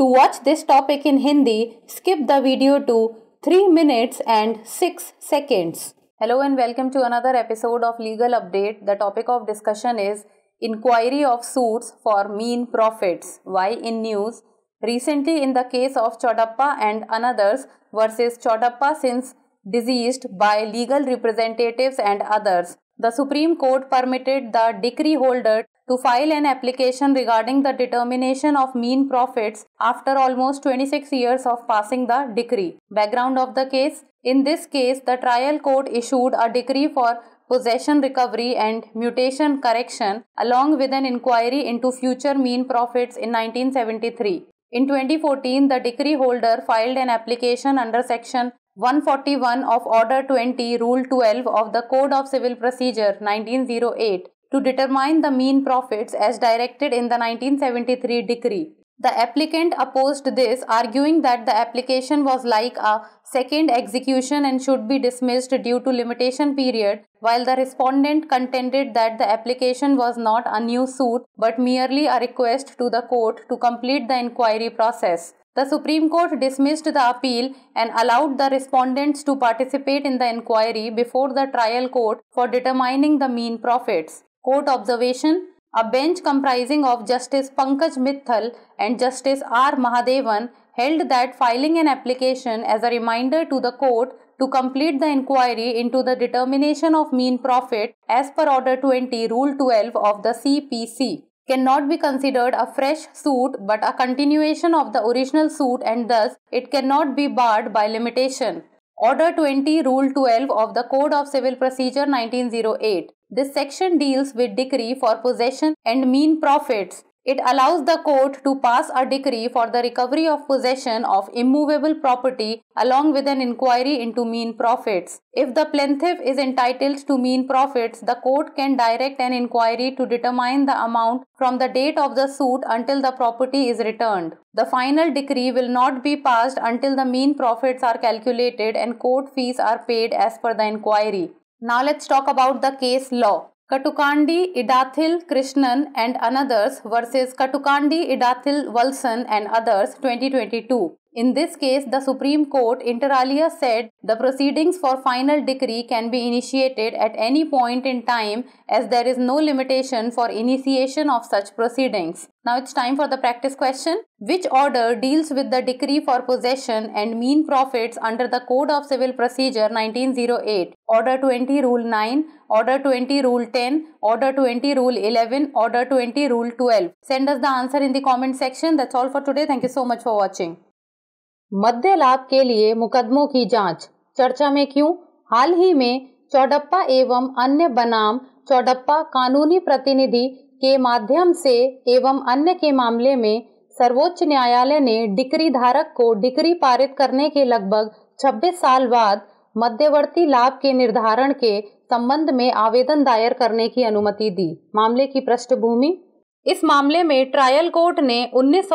To watch this topic in Hindi, skip the video to 3 minutes and 6 seconds. Hello and welcome to another episode of Legal Update. The topic of discussion is Inquiry of Suits for Mean Profits. Why in news? Recently, in the case of Chodappa and others versus Chodappa since diseased by legal representatives and others, the Supreme Court permitted the decree holder to file an application regarding the determination of mean profits after almost 26 years of passing the decree. Background of the case In this case, the trial court issued a decree for possession recovery and mutation correction along with an inquiry into future mean profits in 1973. In 2014, the decree holder filed an application under section 141 of Order 20, Rule 12 of the Code of Civil Procedure 1908 to determine the mean profits as directed in the 1973 decree. The applicant opposed this, arguing that the application was like a second execution and should be dismissed due to limitation period, while the respondent contended that the application was not a new suit but merely a request to the court to complete the inquiry process. The Supreme Court dismissed the appeal and allowed the respondents to participate in the inquiry before the trial court for determining the mean profits. Court observation A bench comprising of Justice Pankaj Mithal and Justice R. Mahadevan held that filing an application as a reminder to the court to complete the inquiry into the determination of mean profit as per Order 20, Rule 12 of the CPC cannot be considered a fresh suit but a continuation of the original suit and thus it cannot be barred by limitation. Order 20 Rule 12 of the Code of Civil Procedure 1908. This section deals with decree for possession and mean profits. It allows the court to pass a decree for the recovery of possession of immovable property along with an inquiry into mean profits. If the plaintiff is entitled to mean profits, the court can direct an inquiry to determine the amount from the date of the suit until the property is returned. The final decree will not be passed until the mean profits are calculated and court fees are paid as per the inquiry. Now let's talk about the case law. Katukandi Idathil Krishnan and others versus Katukandi Idathil Walson and others 2022. In this case, the Supreme Court inter alia said the proceedings for final decree can be initiated at any point in time as there is no limitation for initiation of such proceedings. Now it's time for the practice question. Which order deals with the decree for possession and mean profits under the Code of Civil Procedure 1908? Order 20 Rule 9, Order 20 Rule 10, Order 20 Rule 11, Order 20 Rule 12. Send us the answer in the comment section. That's all for today. Thank you so much for watching. मध्य लाभ के लिए मुकदमों की जांच चर्चा में क्यों हाल ही में चौडप्पा एवं अन्य बनाम चौडप्पा कानूनी प्रतिनिधि के माध्यम से एवं अन्य के मामले में सर्वोच्च न्यायालय ने डिक्री धारक को डिक्री पारित करने के लगभग 26 साल बाद मध्यवर्ती लाभ के निर्धारण के संबंध में आवेदन दायर करने की अनुमति दी मामले की पृष्ठभूमि इस मामले में ट्रायल कोर्ट ने उन्नीस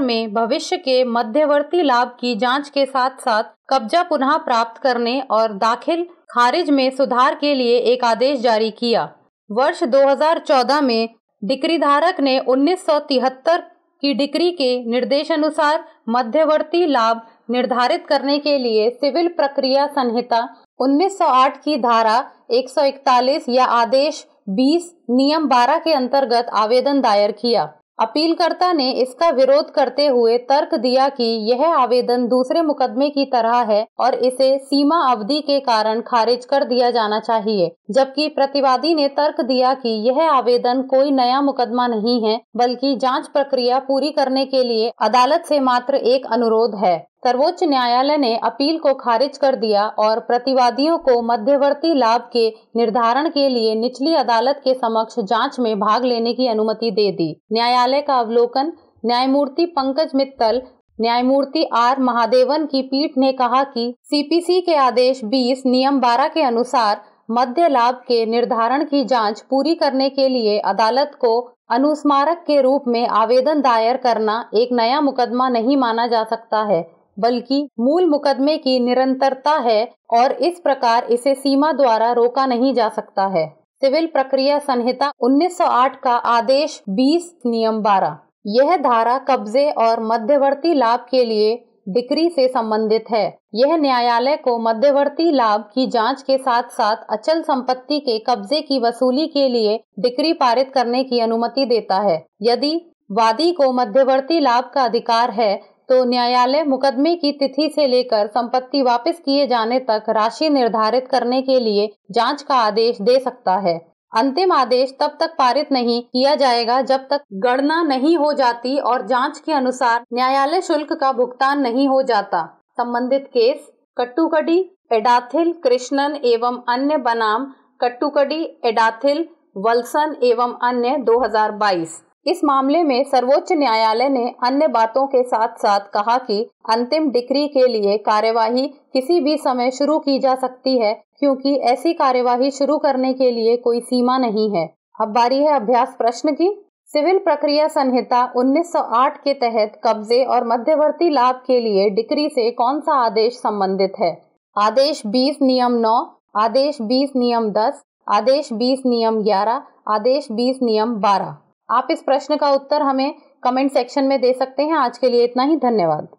में भविष्य के मध्यवर्ती लाभ की जांच के साथ साथ कब्जा पुनः प्राप्त करने और दाखिल खारिज में सुधार के लिए एक आदेश जारी किया वर्ष 2014 में डिक्री धारक ने उन्नीस की डिक्री के निर्देशानुसार मध्यवर्ती लाभ निर्धारित करने के लिए सिविल प्रक्रिया संहिता 1908 की धारा 141 या आदेश 20 नियम 12 के अंतर्गत आवेदन दायर किया अपीलकर्ता ने इसका विरोध करते हुए तर्क दिया कि यह आवेदन दूसरे मुकदमे की तरह है और इसे सीमा अवधि के कारण खारिज कर दिया जाना चाहिए जबकि प्रतिवादी ने तर्क दिया कि यह आवेदन कोई नया मुकदमा नहीं है बल्कि जांच प्रक्रिया पूरी करने के लिए अदालत से मात्र एक अनुरोध है सर्वोच्च न्यायालय ने अपील को खारिज कर दिया और प्रतिवादियों को मध्यवर्ती लाभ के निर्धारण के लिए निचली अदालत के समक्ष जांच में भाग लेने की अनुमति दे दी न्यायालय का अवलोकन न्यायमूर्ति पंकज मित्तल न्यायमूर्ति आर महादेवन की पीठ ने कहा कि सीपीसी के आदेश 20 नियम 12 के अनुसार मध्य लाभ के निर्धारण की जांच पूरी करने के लिए अदालत को अनुस्मारक के रूप में आवेदन दायर करना एक नया मुकदमा नहीं माना जा सकता है बल्कि मूल मुकदमे की निरंतरता है और इस प्रकार इसे सीमा द्वारा रोका नहीं जा सकता है सिविल प्रक्रिया संहिता 1908 का आदेश 20 नियम 12 यह धारा कब्जे और मध्यवर्ती लाभ के लिए डिक्री से संबंधित है यह न्यायालय को मध्यवर्ती लाभ की जांच के साथ साथ अचल संपत्ति के कब्जे की वसूली के लिए डिक्री पारित करने की अनुमति देता है यदि वादी को मध्यवर्ती लाभ का अधिकार है तो न्यायालय मुकदमे की तिथि से लेकर संपत्ति वापस किए जाने तक राशि निर्धारित करने के लिए जांच का आदेश दे सकता है अंतिम आदेश तब तक पारित नहीं किया जाएगा जब तक गणना नहीं हो जाती और जांच के अनुसार न्यायालय शुल्क का भुगतान नहीं हो जाता संबंधित केस कट्टुकडी एडाथिल कृष्णन एवं अन्य बनाम कट्टुकडी एडाथिल वल्सन एवं अन्य 2022 इस मामले में सर्वोच्च न्यायालय ने अन्य बातों के साथ साथ कहा कि अंतिम डिक्री के लिए कार्यवाही किसी भी समय शुरू की जा सकती है क्योंकि ऐसी कार्यवाही शुरू करने के लिए कोई सीमा नहीं है अब बारी है अभ्यास प्रश्न की सिविल प्रक्रिया संहिता 1908 के तहत कब्जे और मध्यवर्ती लाभ के लिए डिक्री से कौन सा आदेश संबंधित है आदेश 20 नियम 9, आदेश 20 नियम 10, आदेश 20 नियम 11, आदेश 20 नियम 12 आप इस प्रश्न का उत्तर हमें कमेंट सेक्शन में दे सकते हैं आज के लिए इतना ही धन्यवाद